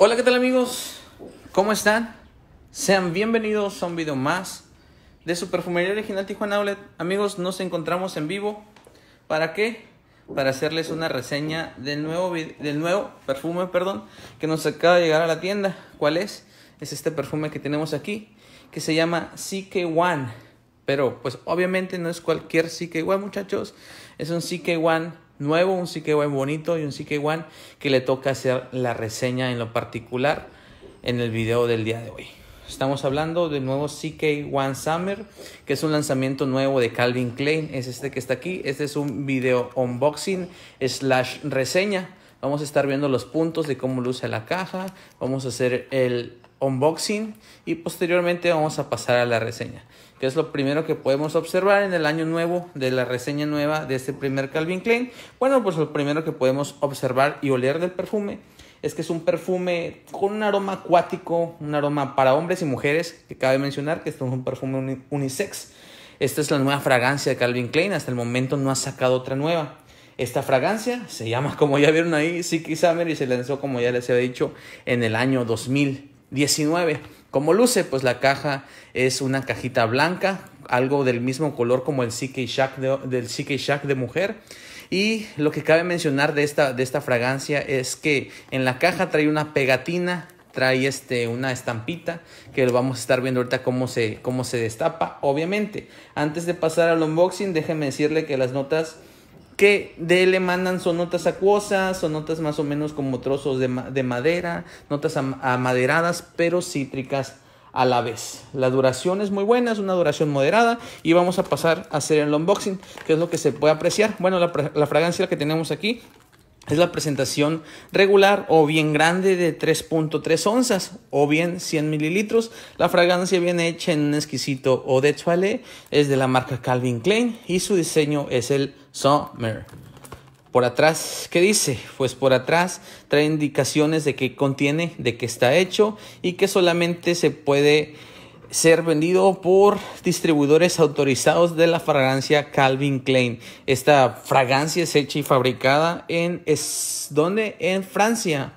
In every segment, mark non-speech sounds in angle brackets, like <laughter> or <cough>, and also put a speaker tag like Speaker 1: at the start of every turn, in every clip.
Speaker 1: Hola, ¿qué tal amigos? ¿Cómo están? Sean bienvenidos a un video más de su perfumería original Tijuana Outlet. Amigos, nos encontramos en vivo. ¿Para qué? Para hacerles una reseña del nuevo, del nuevo perfume perdón, que nos acaba de llegar a la tienda. ¿Cuál es? Es este perfume que tenemos aquí, que se llama ck one Pero, pues obviamente no es cualquier ck One, muchachos. Es un ck one nuevo, un CK1 bonito y un CK1 que le toca hacer la reseña en lo particular en el video del día de hoy. Estamos hablando del nuevo CK1 Summer, que es un lanzamiento nuevo de Calvin Klein. Es este que está aquí. Este es un video unboxing slash reseña. Vamos a estar viendo los puntos de cómo luce la caja. Vamos a hacer el unboxing y posteriormente vamos a pasar a la reseña, que es lo primero que podemos observar en el año nuevo de la reseña nueva de este primer Calvin Klein. Bueno, pues lo primero que podemos observar y oler del perfume es que es un perfume con un aroma acuático, un aroma para hombres y mujeres, que cabe mencionar que esto es un perfume unisex. Esta es la nueva fragancia de Calvin Klein, hasta el momento no ha sacado otra nueva. Esta fragancia se llama, como ya vieron ahí, Siki Summer y se lanzó, como ya les había dicho, en el año 2000. 19. Como luce, pues la caja es una cajita blanca, algo del mismo color como el CK Shack de, del de mujer. Y lo que cabe mencionar de esta, fragancia es que en la caja trae una pegatina, trae este, una estampita, que lo vamos a estar viendo ahorita cómo se, cómo se destapa, obviamente. Antes de pasar al unboxing, déjenme decirle que las notas que de él emanan son notas acuosas, son notas más o menos como trozos de, madera, notas amaderadas pero cítricas a la vez. La duración es muy buena, es una duración moderada y vamos a pasar a hacer el unboxing, que es lo que se puede apreciar. Bueno, la, la fragancia que tenemos aquí es la presentación regular o bien grande de 3.3 onzas o bien 100 mililitros. La fragancia viene hecha en un exquisito eau de toilette, es de la marca Calvin Klein y su diseño es el Summer. Por atrás, ¿qué dice? Pues por atrás trae indicaciones de que contiene, de que está hecho y que solamente se puede ser vendido por distribuidores autorizados de la fragancia Calvin Klein. Esta fragancia es hecha y fabricada en es, ¿dónde? En Francia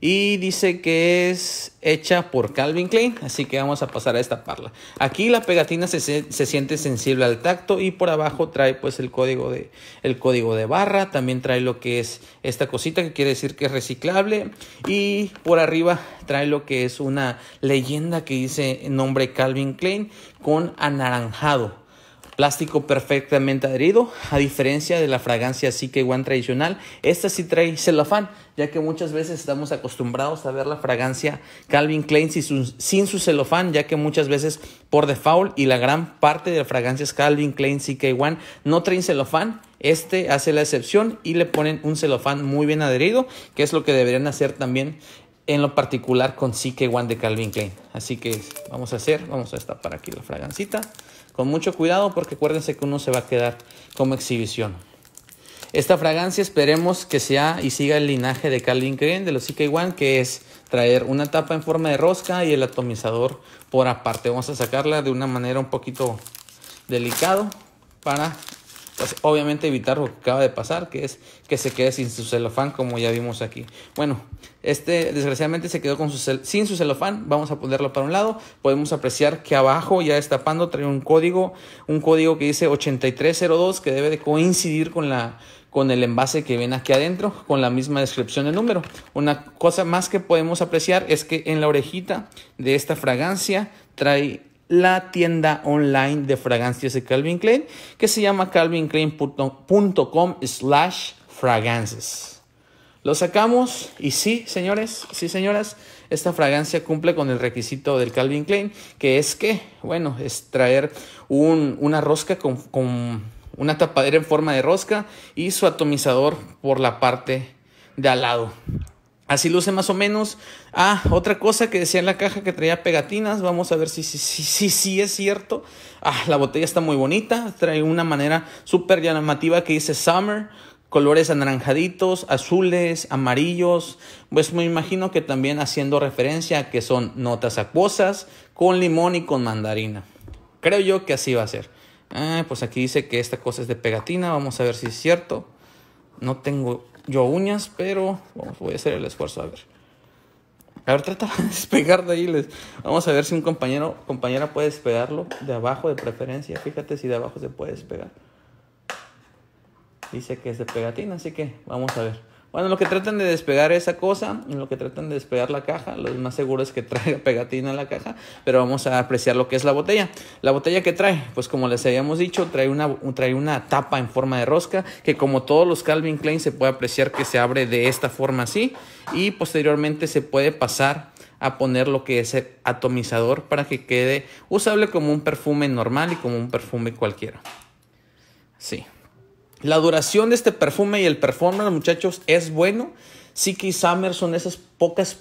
Speaker 1: y dice que es hecha por Calvin Klein, así que vamos a pasar a esta parla. Aquí la pegatina se, se, siente sensible al tacto y por abajo trae pues el código de el código de barra, también trae lo que es esta cosita que quiere decir que es reciclable y por arriba trae lo que es una leyenda que dice nombre Calvin Klein con anaranjado plástico perfectamente adherido, a diferencia de la fragancia CK1 tradicional, esta sí trae celofán, ya que muchas veces estamos acostumbrados a ver la fragancia Calvin Klein sin su, sin celofán, ya que muchas veces por default y la gran parte de las fragancias Calvin Klein CK1 no traen celofán, este hace la excepción y le ponen un celofán muy bien adherido, que es lo que deberían hacer también en lo particular con ck One de Calvin Klein. Así que vamos a hacer, vamos a destapar aquí la fragancita con mucho cuidado porque acuérdense que uno se va a quedar como exhibición. Esta fragancia esperemos que sea y siga el linaje de Calvin Klein de los CK1 que es traer una tapa en forma de rosca y el atomizador por aparte. Vamos a sacarla de una manera un poquito delicado para obviamente evitar lo que acaba de pasar, que es que se quede sin su celofán, como ya vimos aquí. Bueno, este desgraciadamente se quedó con sin su celofán. Vamos a ponerlo para un lado. Podemos apreciar que abajo, ya destapando, trae un código, un código que dice 8302, que debe de coincidir con la con el envase que ven aquí adentro, con la misma descripción del número. Una cosa más que podemos apreciar es que en la orejita de esta fragancia trae la tienda online de fragancias de Calvin Klein que se llama calvinklein.com slash fragancias. Lo sacamos y sí, señores, sí, señoras, esta fragancia cumple con el requisito del Calvin Klein, que es que, bueno, es traer una rosca con, con una tapadera en forma de rosca y su atomizador por la parte de al lado. Así luce más o menos. Ah, otra cosa que decía en la caja que traía pegatinas. Vamos a ver si es cierto. Ah, la botella está muy bonita. Trae una manera súper llamativa que dice Summer. Colores anaranjaditos, azules, amarillos. Pues me imagino que también haciendo referencia a que son notas acuosas con limón y con mandarina. Creo yo que así va a ser. Ah, pues aquí dice que esta cosa es de pegatina. Vamos a ver si es cierto. No tengo yo uñas, pero vamos, voy a hacer el esfuerzo a ver. A ver, trata de <laughs> despegar de ahí. Les... Vamos a ver si un compañero compañera puede despegarlo de abajo de preferencia. Fíjate si de abajo se puede despegar. Dice que es de pegatina, así que vamos a ver. Bueno, lo que tratan de despegar esa cosa, en lo que tratan de despegar la caja, lo más seguro es que traiga <laughs> pegatina en la caja, pero vamos a apreciar lo que es la botella. La botella que trae, pues como les habíamos dicho, trae una, trae una tapa en forma de rosca, que como todos los Calvin Klein se puede apreciar que se abre de esta forma así, y posteriormente se puede pasar a poner lo que es el atomizador para que quede usable como un perfume normal y como un perfume cualquiera. Sí. La duración de este perfume y el performance, muchachos, es bueno. Siki Summer son esas pocas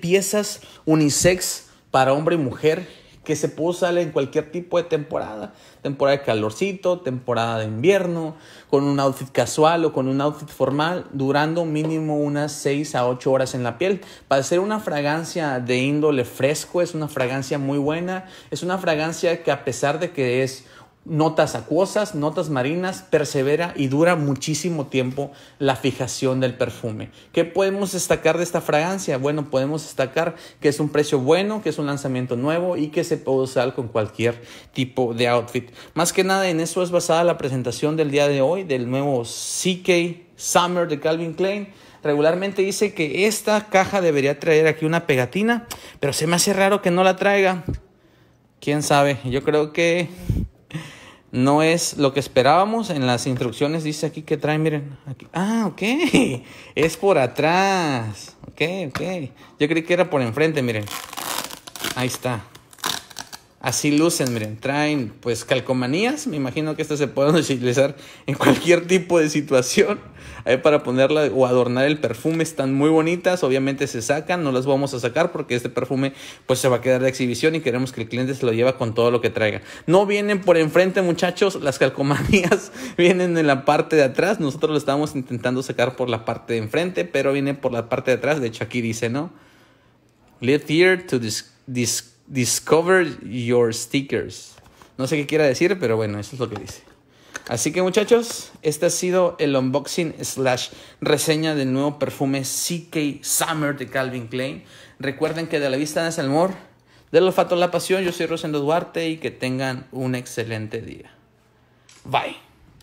Speaker 1: piezas unisex para hombre y mujer que se puede usar en cualquier tipo de temporada. Temporada de calorcito, temporada de invierno, con un outfit casual o con un outfit formal, durando mínimo unas 6 a 8 horas en la piel. Para ser una fragancia de índole fresco, es una fragancia muy buena. Es una fragancia que a pesar de que es notas acuosas, notas marinas, persevera y dura muchísimo tiempo la fijación del perfume. ¿Qué podemos destacar de esta fragancia? Bueno, podemos destacar que es un precio bueno, que es un lanzamiento nuevo y que se puede usar con cualquier tipo de outfit. Más que nada en eso es basada la presentación del día de hoy del nuevo CK Summer de Calvin Klein regularmente dice que esta caja debería traer aquí una pegatina, pero se me hace raro que no la traiga. Quién sabe, yo creo que no es lo que esperábamos. En las instrucciones dice aquí que trae, miren, Ah, ok. <laughs> Es por atrás. Ok, ok. Yo creí que era por enfrente, miren. Ahí está así lucen, miren, traen pues calcomanías, me imagino que estas se pueden <laughs> utilizar en cualquier tipo de situación, ahí para ponerla o adornar el perfume, están muy bonitas, obviamente se sacan, no las vamos a sacar porque este perfume pues se va a quedar de exhibición y queremos que el cliente se lo lleva con todo lo que traiga. No vienen por enfrente muchachos, las calcomanías <laughs> vienen en la parte de atrás, nosotros lo estamos intentando sacar por la parte de enfrente, pero viene por la parte de atrás, de hecho aquí dice, ¿no? Live here to this, Discover Your Stickers. No sé qué quiera decir, pero bueno, eso es lo que dice. Así que muchachos, este ha sido el unboxing slash reseña del nuevo perfume CK Summer de Calvin Klein. Recuerden que de la vista nace el amor, del olfato la pasión. Yo soy Rosendo Duarte y que tengan un excelente día. Bye.